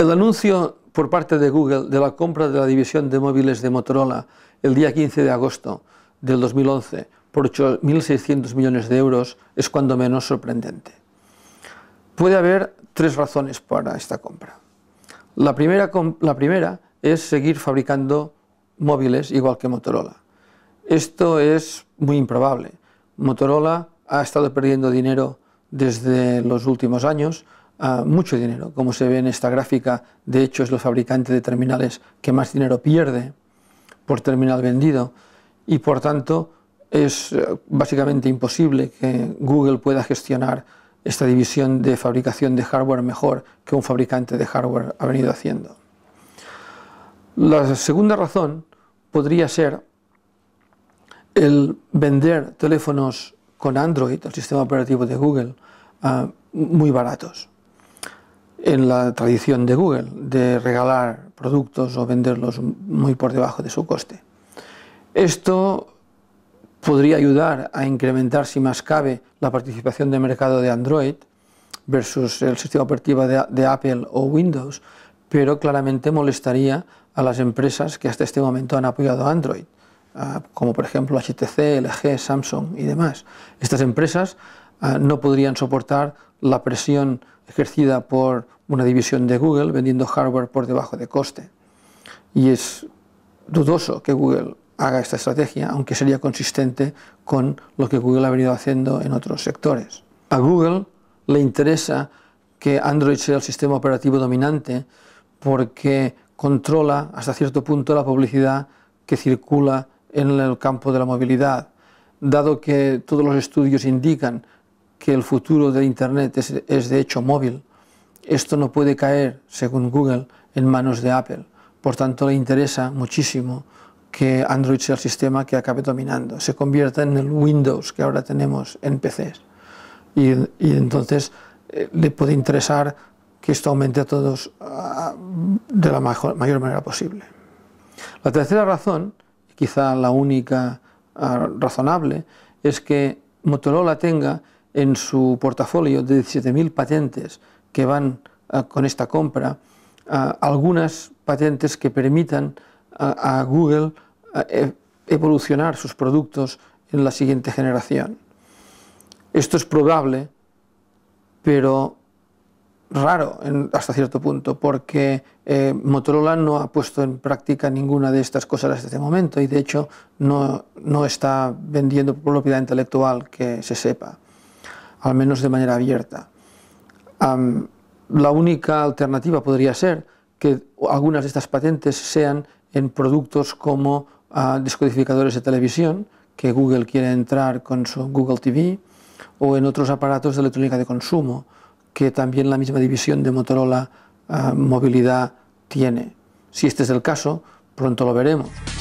El anuncio por parte de Google de la compra de la división de móviles de Motorola el día 15 de agosto del 2011 por 8.600 millones de euros es cuando menos sorprendente. Puede haber tres razones para esta compra. La primera, la primera es seguir fabricando móviles igual que Motorola. Esto es muy improbable. Motorola ha estado perdiendo dinero desde los últimos años, mucho dinero. Como se ve en esta gráfica, de hecho es los fabricantes de terminales que más dinero pierde por terminal vendido y por tanto es eh, básicamente imposible que Google pueda gestionar esta división de fabricación de hardware mejor que un fabricante de hardware ha venido haciendo. La segunda razón podría ser el vender teléfonos con Android, el sistema operativo de Google, ah, muy baratos en la tradición de Google, de regalar productos o venderlos muy por debajo de su coste. Esto podría ayudar a incrementar, si más cabe, la participación de mercado de Android versus el sistema operativo de, Apple o Windows, pero claramente molestaría a las empresas que hasta este momento han apoyado Android, como por ejemplo HTC, LG, Samsung y demás. Estas empresas Ah, no podrían soportar la presión ejercida por una división de Google vendiendo hardware por debajo de coste. Y es dudoso que Google haga esta estrategia, aunque sería consistente con lo que Google ha venido haciendo en otros sectores. A Google le interesa que Android sea el sistema operativo dominante porque controla hasta cierto punto la publicidad que circula en el campo de la movilidad. Dado que todos los estudios indican que el futuro de Internet es, de hecho móvil, esto no puede caer, según Google, en manos de Apple. Por tanto, le interesa muchísimo que Android sea el sistema que acabe dominando, se convierta en el Windows que ahora tenemos en PCs. Y, entonces eh, le puede interesar que esto aumente a todos de la mayor, manera posible. La tercera razón, quizá la única ah, razonable, es que Motorola tenga en su portafolio de 17.000 patentes que van eh, con esta compra, eh, algunas patentes que permitan eh, a, Google e-, evolucionar sus productos en la siguiente generación. Esto es probable, pero raro hasta cierto punto, porque Motorola no ha puesto en práctica ninguna de estas cosas hasta este momento y de hecho no, no está vendiendo propiedad intelectual que se sepa al menos de manera abierta. la única alternativa podría ser que algunas de estas patentes sean en productos como ah, descodificadores de televisión, que Google quiere entrar con su Google TV, o en otros aparatos de electrónica de consumo, que también la misma división de Motorola ah, Movilidad tiene. Si este es el caso, pronto lo veremos.